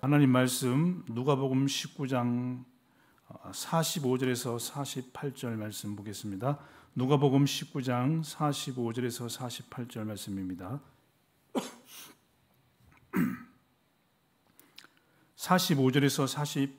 하나님 말씀 누가복음 19장 45절에서 48절 말씀 보겠습니다. 누가복음 19장 45절에서 48절 말씀입니다. 45절에서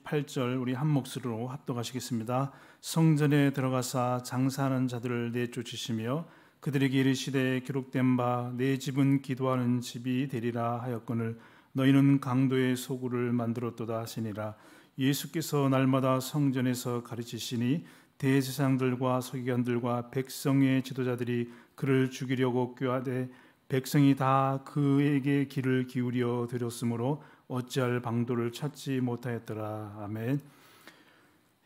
48절 우리 한 목소리로 합독하시겠습니다. 성전에 들어가사 장사하는 자들을 내쫓으시며 그들에게 이르시되 기록된 바 내 집은 기도하는 집이 되리라 하였거늘 너희는 강도의 소굴을 만들었도다 하시니라 예수께서 날마다 성전에서 가르치시니 대제사장들과 서기관들과 백성의 지도자들이 그를 죽이려고 꾀하되 백성이 다 그에게 귀를 기울여 드렸으므로 어찌할 방도를 찾지 못하였더라 아멘.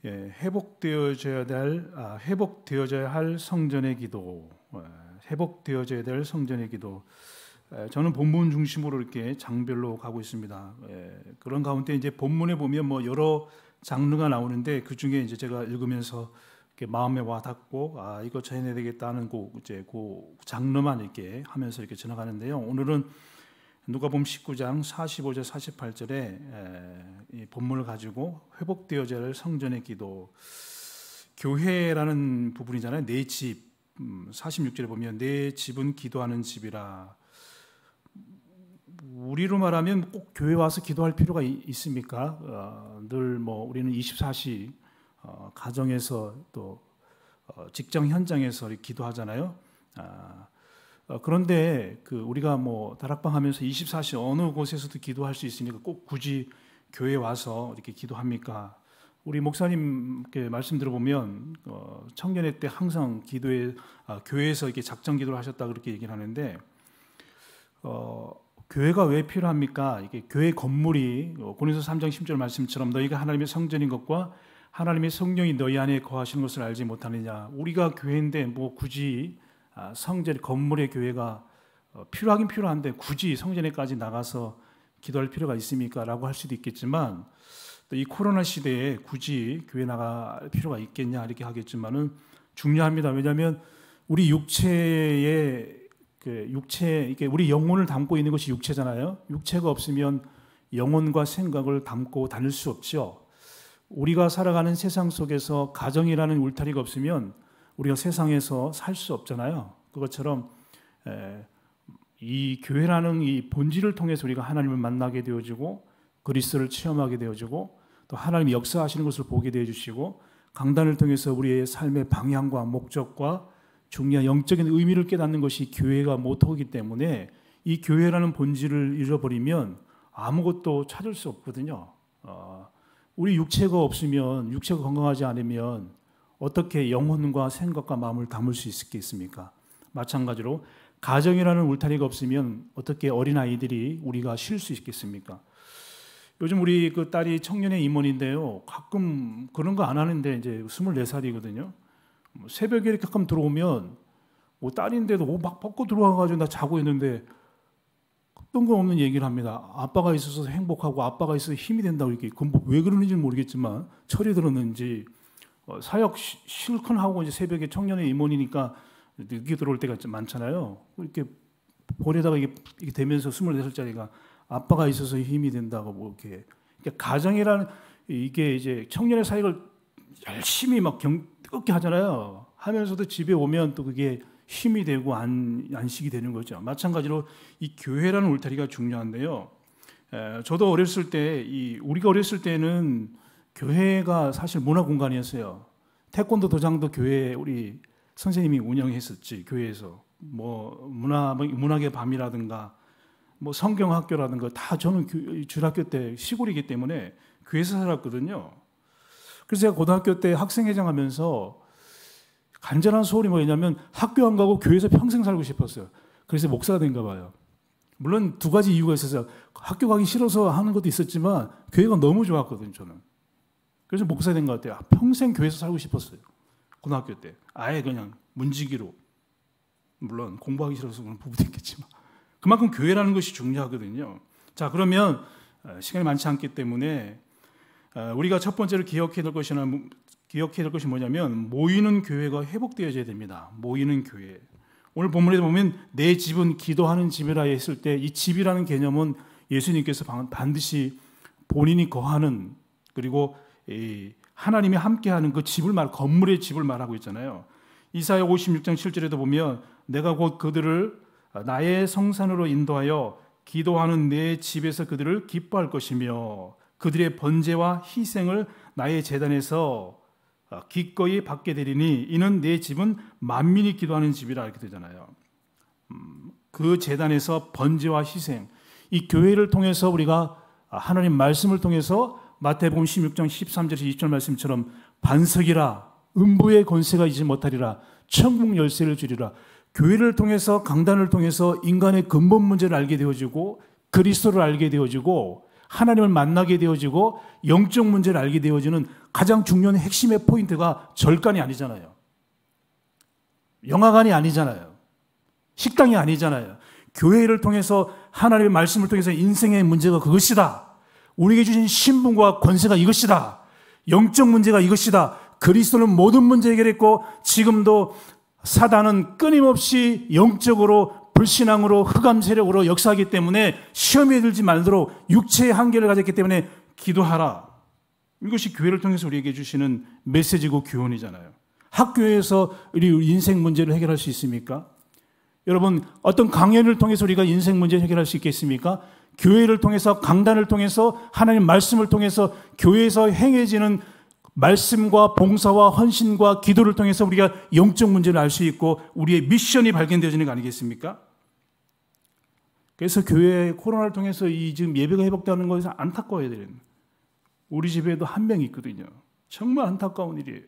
예, 회복되어져야 될 아, 회복되어져야 할 성전의 기도, 예, 회복되어져야 될 성전의 기도. 예, 저는 본문 중심으로 이렇게 장별로 가고 있습니다. 예, 그런 가운데 이제 본문에 보면 뭐 여러 장르가 나오는데 그 중에 이제 제가 읽으면서 이렇게 마음에 와닿고 아 이거 전해야 되겠다는 고 이제 고 장르만 이렇게 하면서 이렇게 지나가는데요. 오늘은 누가복음 19장 45절 48절에 이 본문을 가지고 회복되어질 성전의 기도 교회라는 부분이잖아요. 내 집. 46절에 음, 보면 내 집은 기도하는 집이라 우리로 말하면 꼭 교회 와서 기도할 필요가 있습니까? 어, 늘뭐 우리는 24시 어, 가정에서 또 어, 직장 현장에서 기도하잖아요. 아, 어, 그런데 그 우리가 뭐 다락방 하면서 24시 어느 곳에서도 기도할 수 있으니까 꼭 굳이 교회 와서 이렇게 기도합니까? 우리 목사님께 말씀 들어보면 어, 청년회 때 항상 기도에 아, 교회에서 이렇게 작정 기도를 하셨다 그렇게 얘기를 하는데 어, 교회가 왜 필요합니까? 이게 교회 건물이 고린도 3장 10절 말씀처럼 너희가 하나님의 성전인 것과 하나님의 성령이 너희 안에 거하시는 것을 알지 못하느냐. 우리가 교회인데 뭐 굳이 아, 성전 건물의 교회가 어, 필요하긴 필요한데 굳이 성전에까지 나가서 기도할 필요가 있습니까?라고 할 수도 있겠지만 또 이 코로나 시대에 굳이 교회 나갈 필요가 있겠냐 이렇게 하겠지만은 중요합니다. 왜냐하면 우리 육체의 그 육체 이게 우리 영혼을 담고 있는 것이 육체잖아요. 육체가 없으면 영혼과 생각을 담고 다닐 수 없죠. 우리가 살아가는 세상 속에서 가정이라는 울타리가 없으면 우리가 세상에서 살 수 없잖아요. 그것처럼 이 교회라는 이 본질을 통해서 우리가 하나님을 만나게 되어지고 그리스도를 체험하게 되어지고 또 하나님이 역사하시는 것을 보게 되어 주시고 강단을 통해서 우리의 삶의 방향과 목적과 중요한 영적인 의미를 깨닫는 것이 교회가 모토기 때문에 이 교회라는 본질을 잃어버리면 아무것도 찾을 수 없거든요. 어, 우리 육체가 없으면 육체가 건강하지 않으면 어떻게 영혼과 생각과 마음을 담을 수 있겠습니까? 마찬가지로 가정이라는 울타리가 없으면 어떻게 어린 아이들이 우리가 쉴 수 있겠습니까? 요즘 우리 그 딸이 청년의 임원인데요. 가끔 그런 거 안 하는데 이제 24살이거든요. 뭐 새벽에 이렇게 가끔 들어오면 뭐 딸인데도 옷막 뭐 벗고 들어와가지고 나 자고 있는데 뜬금없는 얘기를 합니다. 아빠가 있어서 행복하고 아빠가 있어서 힘이 된다고 이렇게 그왜 뭐 그러는지 모르겠지만 철이 들었는지 어, 사역 실컷 하고 이제 새벽에 청년의 임원이니까 늦게 들어올 때가 많잖아요. 이렇게 볼에다가 이게, 이게 되면서 24살짜리가 아빠가 있어서 힘이 된다고 뭐 이렇게 그러니까 가정이라는 이게 이제 청년의 사역을 열심히 막 경, 뜨겁게 하잖아요. 하면서도 집에 오면 또 그게 힘이 되고 안, 안식이 되는 거죠. 마찬가지로 이 교회라는 울타리가 중요한데요. 에, 저도 어렸을 때, 이, 우리가 어렸을 때는 교회가 사실 문화 공간이었어요. 태권도 도장도 교회 우리 선생님이 운영했었지 교회에서 뭐 문화 뭐, 문학의 밤이라든가 뭐 성경학교라든가 다 저는 교, 줄학교 때 시골이기 때문에 교회에서 살았거든요. 그래서 제가 고등학교 때 학생회장 하면서 간절한 소원이 뭐냐면 학교 안 가고 교회에서 평생 살고 싶었어요. 그래서 목사가 된가 봐요. 물론 두 가지 이유가 있어서 학교 가기 싫어서 하는 것도 있었지만 교회가 너무 좋았거든요, 저는. 그래서 목사 된것 같아요. 아, 평생 교회에서 살고 싶었어요. 고등학교 때. 아예 그냥 문지기로. 물론 공부하기 싫어서 그런 부부도 있겠지만. 그만큼 교회라는 것이 중요하거든요. 자, 그러면 어, 시간이 많지 않기 때문에 어, 우리가 첫 번째로 기억해야 될 것이 뭐, 기억해야 될 것이 뭐냐면 모이는 교회가 회복되어져야 됩니다. 모이는 교회. 오늘 본문에 보면 내 집은 기도하는 집이라 했을 때 이 집이라는 개념은 예수님께서 반드시 본인이 거하는 그리고 하나님이 함께하는 그 집을 말 건물의 집을 말하고 있잖아요. 이사야 56장 7절에도 보면 내가 곧 그들을 나의 성산으로 인도하여 기도하는 내 집에서 그들을 기뻐할 것이며 그들의 번제와 희생을 나의 재단에서 어, 기꺼이 받게 되리니 이는 내 집은 만민이 기도하는 집이라 이렇게 되잖아요. 음, 그 재단에서 번제와 희생 이 교회를 통해서 우리가 아, 하나님 말씀을 통해서 마태복음 16장 13절에서 20절 말씀처럼 반석이라 음부의 권세가 이지 못하리라 천국 열쇠를 주리라 교회를 통해서 강단을 통해서 인간의 근본 문제를 알게 되어지고 그리스도를 알게 되어지고 하나님을 만나게 되어지고 영적 문제를 알게 되어지는 가장 중요한 핵심의 포인트가 절간이 아니잖아요. 영화관이 아니잖아요. 식당이 아니잖아요. 교회를 통해서 하나님의 말씀을 통해서 인생의 문제가 그것이다. 우리에게 주신 신분과 권세가 이것이다. 영적 문제가 이것이다. 그리스도는 모든 문제 해결했고 지금도 사단은 끊임없이 영적으로 불신앙으로 흑암 세력으로 역사하기 때문에 시험에 들지 말도록 육체의 한계를 가졌기 때문에 기도하라. 이것이 교회를 통해서 우리에게 주시는 메시지고 교훈이잖아요. 학교에서 우리 인생 문제를 해결할 수 있습니까? 여러분, 어떤 강연을 통해서 우리가 인생 문제 해결할 수 있겠습니까? 교회를 통해서, 강단을 통해서, 하나님 말씀을 통해서, 교회에서 행해지는 말씀과 봉사와 헌신과 기도를 통해서 우리가 영적 문제를 알 수 있고, 우리의 미션이 발견되어지는 거 아니겠습니까? 그래서 교회 코로나를 통해서 이 지금 예배가 회복되는 것에서 안타까워야 되는 우리 집에도 한 명 있거든요. 정말 안타까운 일이에요.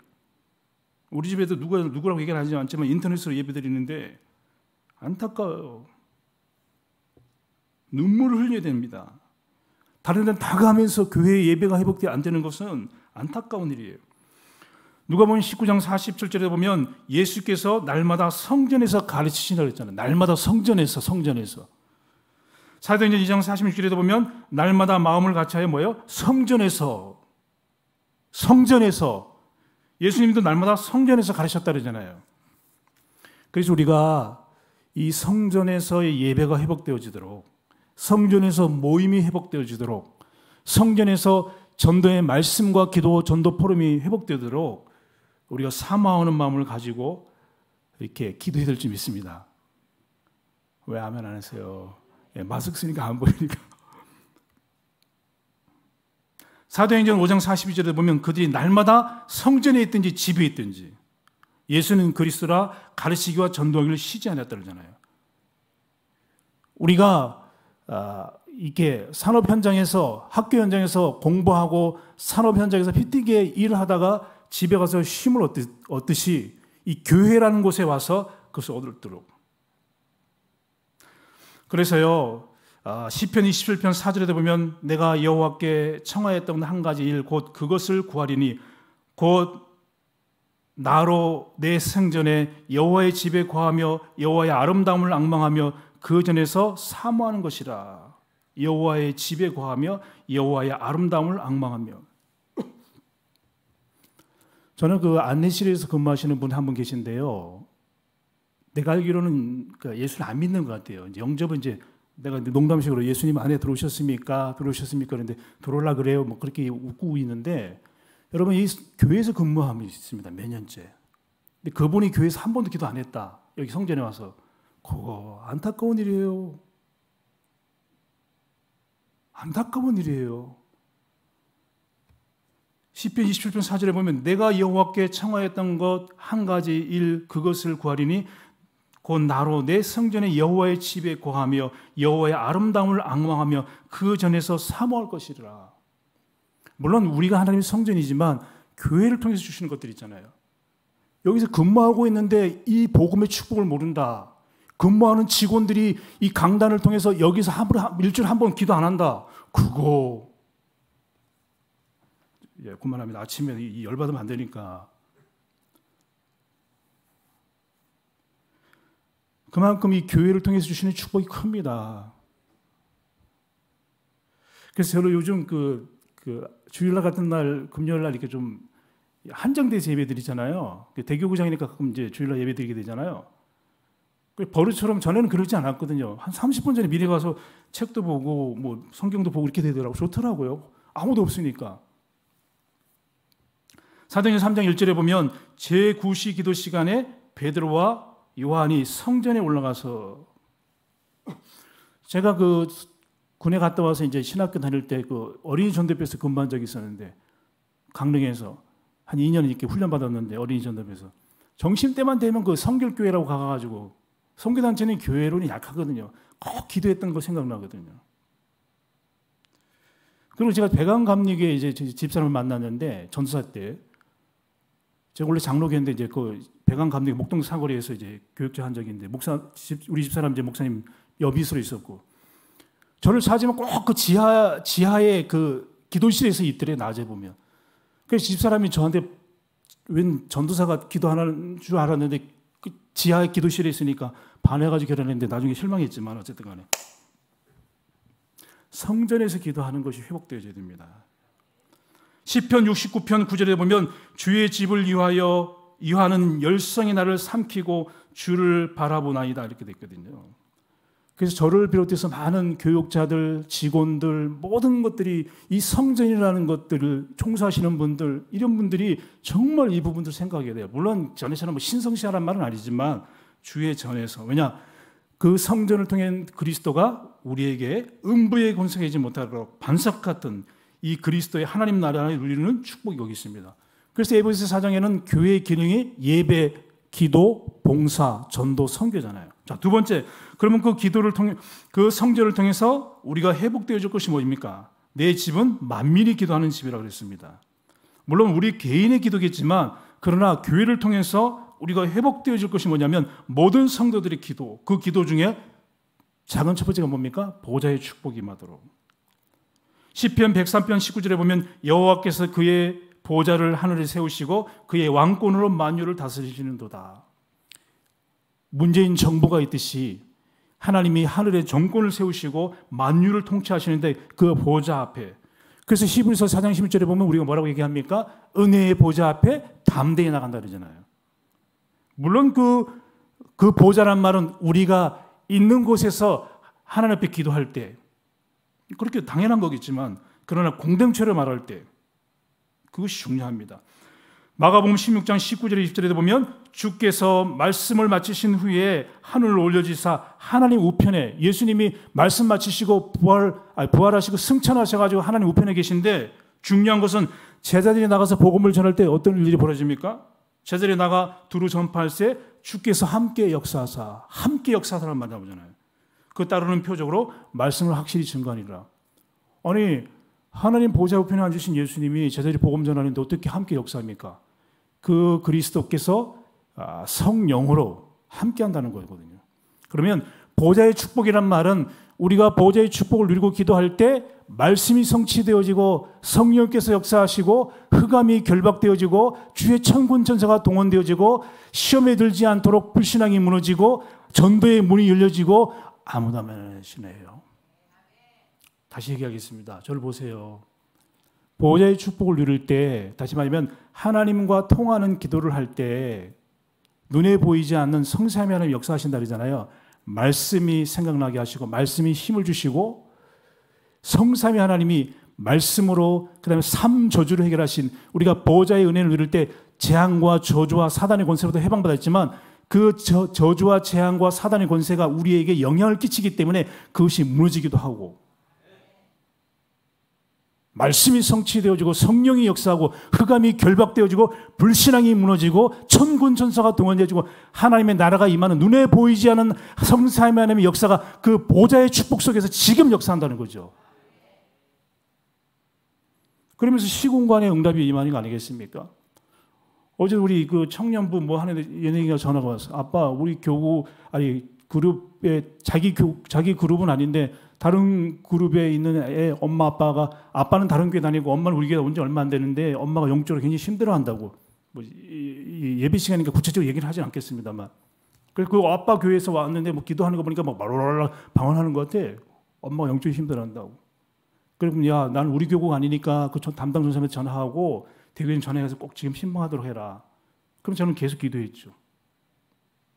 우리 집에도 누가 누구라고 얘기를 하지 않지만 인터넷으로 예배 드리는데 안타까워요. 눈물을 흘려야 됩니다. 다른 데는 다 가면서 교회의 예배가 회복돼 안 되는 것은 안타까운 일이에요. 누가 보면 19장 47절에 보면 예수께서 날마다 성전에서 가르치신다고 했잖아요. 날마다 성전에서 성전에서 사도행전 2장 46절에도 보면 날마다 마음을 같이하여 뭐요 성전에서 성전에서 예수님도 날마다 성전에서 가르쳤다 그러잖아요. 그래서 우리가 이 성전에서의 예배가 회복되어지도록 성전에서 모임이 회복되어지도록 성전에서 전도의 말씀과 기도 전도 포럼이 회복되도록 우리가 사모하는 마음을 가지고 이렇게 기도해야 될 줄 믿습니다. 왜 아멘 안 하세요? 예, 마스크 쓰니까 안 보이니까. 사도행전 5장 42절에 보면 그들이 날마다 성전에 있든지 집에 있든지 예수는 그리스라 가르치기와 전도하기를 쉬지 않았다 잖아요 우리가 아, 이렇게 산업 현장에서 학교 현장에서 공부하고 산업 현장에서 피튀기 일을 하다가 집에 가서 쉼을 얻듯, 이이 교회라는 곳에 와서 그것을 얻도록 그래서요. 아, 시편 27편 4절에 보면 내가 여호와께 청하였던 한 가지 일 곧 그것을 구하리니 곧 나로 내 생전에 여호와의 집에 거하며 여호와의 아름다움을 앙망하며그 전에서 사모하는 것이라 여호와의 집에 거하며 여호와의 아름다움을 앙망하며 저는 그 안내실에서 근무하시는 분 한 분 계신데요. 내가 알기로는 그러니까 예수를 안 믿는 것 같아요. 이제 영접은 이제 내가 농담식으로 예수님 안에 들어오셨습니까? 들어오셨습니까? 그런데 들어올라 그래요. 뭐 그렇게 웃고 있는데 여러분 이 교회에서 근무하고 있습니다. 몇 년째. 근데 그분이 교회에서 한 번도 기도 안 했다. 여기 성전에 와서 그거 안타까운 일이에요. 안타까운 일이에요. 10편 27편 4절에 보면 내가 여호와께 청하였던 것 한 가지 일 그것을 구하리니 곧 나로 내성전에 여호와의 집에 고하며 여호와의 아름다움을 앙망하며그 전에서 사모할 것이라. 물론 우리가 하나님의 성전이지만 교회를 통해서 주시는 것들 있잖아요. 여기서 근무하고 있는데 이 복음의 축복을 모른다. 근무하는 직원들이 이 강단을 통해서 여기서 한, 일주일에 한 번 기도 안 한다. 그거. 예, 그만합니다. 아침에 이 열받으면 안 되니까. 그만큼 이 교회를 통해서 주시는 축복이 큽니다. 그래서 저는 요즘 그, 그 주일날 같은 날 금요일 날 이렇게 좀 한정돼서 예배드리잖아요. 그 대교구장이니까 가끔 이제 주일날 예배드리게 되잖아요. 그 버릇처럼 전에는 그러지 않았거든요. 한 30분 전에 미리 가서 책도 보고 뭐 성경도 보고 이렇게 되더라고 좋더라고요. 아무도 없으니까. 사도행전 3장 1절에 보면 제9시 기도 시간에 베드로와 요한이 성전에 올라가서 제가 그 군에 갔다 와서 이제 신학교 다닐 때 그 어린이 전도부에서 근무한 적이 있었는데 강릉에서 한 2년 이렇게 훈련 받았는데 어린이 전도부에서 정심 때만 되면 그 성결교회라고 가가지고 성교단체는 교회론이 약하거든요. 꼭 기도했던 거 생각나거든요. 그리고 제가 배강 감리교에 이제 집사람을 만났는데 전도사 때 제가 원래 장로교인데 이제 그 배강 감독이 목동 사거리에서 이제 교육자 한 적이 있는데 목사 우리 집 사람 이제 목사님 여비수로 있었고 저를 찾으면 꼭 그 지하 지하에 그 기도실에서 있더래 낮에 보면 그래서 집 사람이 저한테 웬 전도사가 기도하는 줄 알았는데 그 지하 에 기도실에 있으니까 반해가지고 결혼했는데 나중에 실망했지만 어쨌든 간에 성전에서 기도하는 것이 회복되어야 됩니다. 시편 69편 9절에 보면 주의 집을 위하여 이하는 열성의 나를 삼키고 주를 바라보나이다 이렇게 됐거든요 그래서 저를 비롯해서 많은 교육자들, 직원들, 모든 것들이 이 성전이라는 것들을 총사하시는 분들, 이런 분들이 정말 이 부분들 생각해야 돼요. 물론 전에처럼 뭐 신성시하란 말은 아니지만 주의 전에서. 왜냐? 그 성전을 통해 그리스도가 우리에게 음부에 권세하지 못하도록 반석 같은 이 그리스도의 하나님 나라를 누리는 축복이 여기 있습니다. 그래서 에베소 사장에는 교회의 기능이 예배, 기도, 봉사, 전도, 선교잖아요. 자, 두 번째. 그러면 그 기도를 통해 그 성전을 통해서 우리가 회복되어질 것이 뭐니까내 집은 만민이 기도하는 집이라고 그랬습니다. 물론 우리 개인의 기도겠지만 그러나 교회를 통해서 우리가 회복되어질 것이 뭐냐면 모든 성도들의 기도, 그 기도 중에 작은 첫 번째가 뭡니까? 보좌의 축복이 임하도록. 시편 103편 19절에 보면 여호와께서 그의 보좌를 하늘에 세우시고 그의 왕권으로 만유를 다스리시는도다. 문재인 정부가 있듯이 하나님이 하늘에 정권을 세우시고 만유를 통치하시는데 그 보좌 앞에 그래서 히브리서 4장 16절에 보면 우리가 뭐라고 얘기합니까? 은혜의 보좌 앞에 담대히 나간다 그러잖아요. 물론 그, 그 보좌란 말은 우리가 있는 곳에서 하나님 앞에 기도할 때 그렇게 당연한 거겠지만 그러나 공동체를 말할 때 그것이 중요합니다. 마가복음 16장 19절에 20절에 보면 주께서 말씀을 마치신 후에 하늘을 올려지사 하나님 우편에 예수님이 말씀 마치시고 부활 아니, 부활하시고 승천하셔 가지고 하나님 우편에 계신데 중요한 것은 제자들이 나가서 복음을 전할 때 어떤 일이 벌어집니까? 제자들이 나가 두루 전파할 때 주께서 함께 역사하사 함께 역사하사를 만나보잖아요. 그 따르는 표적으로 말씀을 확실히 증거하니라. 아니 하나님 보좌 우편에 앉으신 예수님이 제자들이 복음 전하는데 어떻게 함께 역사합니까? 그 그리스도께서 아, 성령으로 함께 한다는 거거든요. 그러면 보좌의 축복이란 말은 우리가 보좌의 축복을 누리고 기도할 때 말씀이 성취되어지고 성령께서 역사하시고 흑암이 결박되어지고 주의 천군 천사가 동원되어지고 시험에 들지 않도록 불신앙이 무너지고 전도의 문이 열려지고 아무도 안 하시네요. 다시 얘기하겠습니다. 저를 보세요. 보호자의 축복을 누릴 때, 다시 말하면 하나님과 통하는 기도를 할 때, 눈에 보이지 않는 성세함 하나님 역사하신다 그러잖아요. 말씀이 생각나게 하시고, 말씀이 힘을 주시고, 성삼위 하나님이 말씀으로, 그 다음에 삶 저주를 해결하신, 우리가 보호자의 은혜를 누릴 때 재앙과 저주와 사단의 권세로부터 해방받았지만, 그 저, 저주와 재앙과 사단의 권세가 우리에게 영향을 끼치기 때문에 그것이 무너지기도 하고 말씀이 성취되어지고 성령이 역사하고 흑암이 결박되어지고 불신앙이 무너지고 천군 천사가 동원되어지고 하나님의 나라가 임하는 눈에 보이지 않은 성사의 하나님의 역사가 그 보좌의 축복 속에서 지금 역사한다는 거죠. 그러면서 시공간의 응답이 임하는 거 아니겠습니까? 어제 우리 그 청년부 뭐 하는 연예인가 전화가 왔어. 아빠, 우리 교구 아니 그룹에 자기 교 자기 그룹은 아닌데 다른 그룹에 있는 애 엄마 아빠가 아빠는 다른 교회 다니고 엄마는 우리 교회 온지 얼마 안 되는데 엄마가 영적으로 굉장히 힘들어한다고. 뭐예비 시간이니까 구체적으로 얘기를 하진 않겠습니다만. 그리고그 아빠 교회에서 왔는데 뭐 기도하는 거 보니까 막말로랄라 방언하는 것 같아. 엄마가 영적으로 힘들어한다고. 그러면 야, 난 우리 교구가 아니니까 그 담당 전사한테 전화하고 대교인전에가서꼭 지금 신봉하도록 해라. 그럼 저는 계속 기도했죠.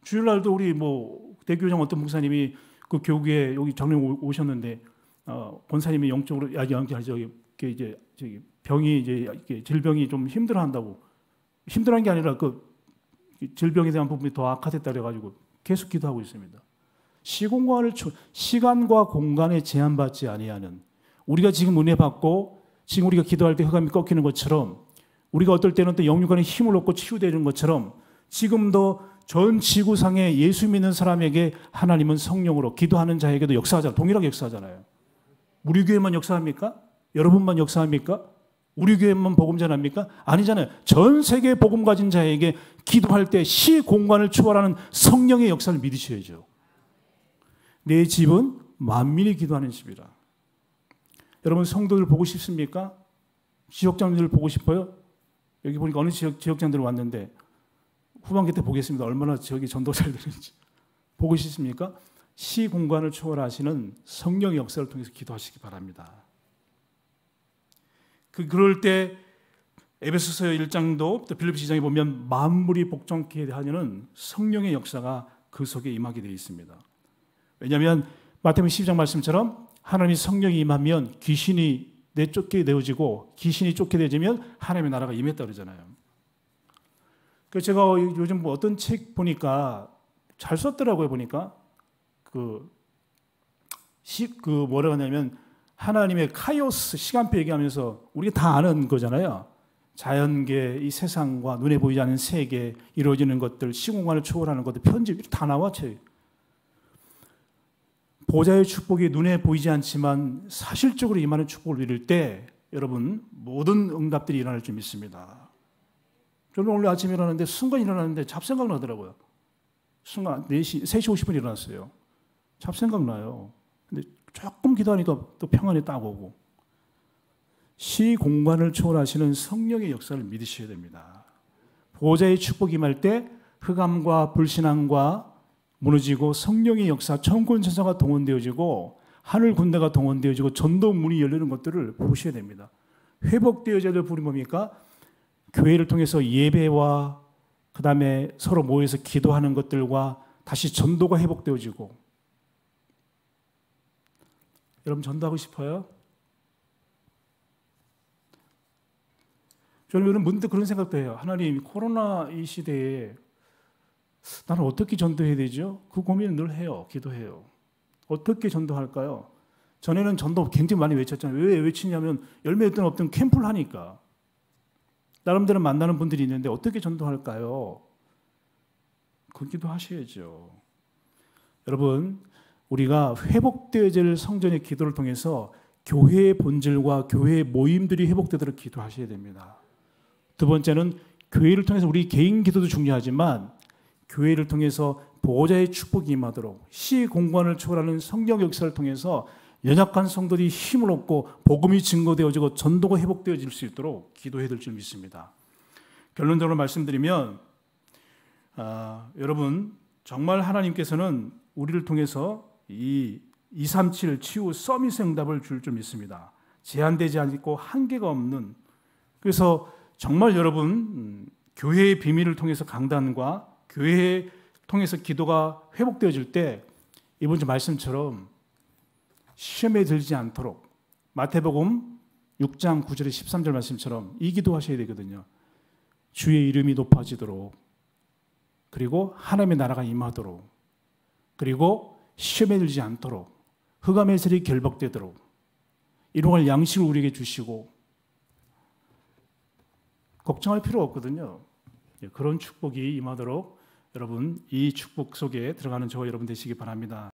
주일날도 우리 뭐 대교장 어떤 목사님이 그 교구에 여기 정령 오셨는데 어, 권사님이 영적으로 야 영적 저기 이제 저기 병이 이제 질병이 좀 힘들어한다고 힘들한 게 아니라 그 질병에 대한 부분이 더 악화됐다 그래가지고 계속 기도하고 있습니다. 시공간을 시간과 공간에 제한받지 아니하는 우리가 지금 은혜 받고 지금 우리가 기도할 때 흑암이 꺾이는 것처럼 우리가 어떨 때는 또 영육간에 힘을 얻고 치유되는 것처럼 지금도 전 지구상에 예수 믿는 사람에게 하나님은 성령으로 기도하는 자에게도 역사하잖아요. 동일하게 역사하잖아요. 우리 교회만 역사합니까? 여러분만 역사합니까? 우리 교회만 복음 전합니까? 아니잖아요. 전 세계 복음 가진 자에게 기도할 때시 공간을 초월하는 성령의 역사를 믿으셔야죠. 내 집은 만민이 기도하는 집이라. 여러분 성도들 보고 싶습니까? 지역장들 보고 싶어요? 여기 보니까 어느 지역 지역장들 왔는데 후반기 때 보겠습니다. 얼마나 지역이 전도 잘 되는지 보고 있습니까시 공간을 초월하시는 성령 역사를 통해서 기도하시기 바랍니다. 그 그럴 때 에베소서 1장도 또 빌립시 2장에 보면 만물이 복종케 하려는 성령의 역사가 그 속에 임하게 되어 있습니다. 왜냐하면 마태복음 12장 말씀처럼 하나님이 성령이 임하면 귀신이 내쫓게 되어지고 귀신이 쫓게 되지면 하나님의 나라가 임했다 그러잖아요. 그 제가 요즘 뭐 어떤 책 보니까 잘 썼더라고요 보니까 그, 시, 그 뭐라고 하냐면 하나님의 카이오스 시간표 얘기하면서 우리가 다 아는 거잖아요. 자연계, 이 세상과 눈에 보이지 않는 세계, 이루어지는 것들, 시공간을 초월하는 것들, 편집, 다 나와, 책. 보좌의 축복이 눈에 보이지 않지만 사실적으로 임하는 축복을 누릴 때 여러분 모든 응답들이 일어날 줄 믿습니다. 저는 오늘 아침에 일어났는데 순간 일어났는데 잡생각 나더라고요. 순간 4시, 3시 50분 일어났어요. 잡생각 나요. 근데 조금 기도하니까 또 평안이 딱 오고 시 공간을 초월하시는 성령의 역사를 믿으셔야 됩니다. 보좌의 축복 임할 때 흑암과 불신앙과 무너지고 성령의 역사, 천권 천사가 동원되어지고 하늘 군대가 동원되어지고 전도 문이 열리는 것들을 보셔야 됩니다. 회복되어져야 될 부분이 뭡니까? 교회를 통해서 예배와 그 다음에 서로 모여서 기도하는 것들과 다시 전도가 회복되어지고 여러분 전도하고 싶어요? 저는 문득 그런 생각도 해요. 하나님 코로나 이 시대에 나는 어떻게 전도해야 되죠? 그 고민을 늘 해요. 기도해요. 어떻게 전도할까요? 전에는 전도 굉장히 많이 외쳤잖아요. 왜 외치냐면 열매 였던 없든 캠프를 하니까. 나름대로 만나는 분들이 있는데 어떻게 전도할까요? 그 기도하셔야죠. 여러분, 우리가 회복되어질 성전의 기도를 통해서 교회의 본질과 교회의 모임들이 회복되도록 기도하셔야 됩니다. 두 번째는 교회를 통해서 우리 개인 기도도 중요하지만 교회를 통해서 보호자의 축복이 임하도록 시공관을 초월하는 성경 역사를 통해서 연약한 성들이 힘을 얻고 복음이 증거되어지고 전도가 회복되어질 수 있도록 기도해야 될줄 믿습니다. 결론적으로 말씀드리면 아, 여러분 정말 하나님께서는 우리를 통해서 이237 치유 서밋의 응답을 줄 줄 믿습니다. 제한되지 않고 한계가 없는 그래서 정말 여러분 음, 교회의 비밀을 통해서 강단과 교회 통해서 기도가 회복되어질 때 이번 주 말씀처럼 시험에 들지 않도록 마태복음 6장 9절에 13절 말씀처럼 이 기도하셔야 되거든요. 주의 이름이 높아지도록 그리고 하나님의 나라가 임하도록 그리고 시험에 들지 않도록 흑암 매설이 결박되도록 이용할 양식을 우리에게 주시고 걱정할 필요 없거든요. 예, 그런 축복이 임하도록 여러분 이 축복 속에 들어가는 저와 여러분 되시기 바랍니다.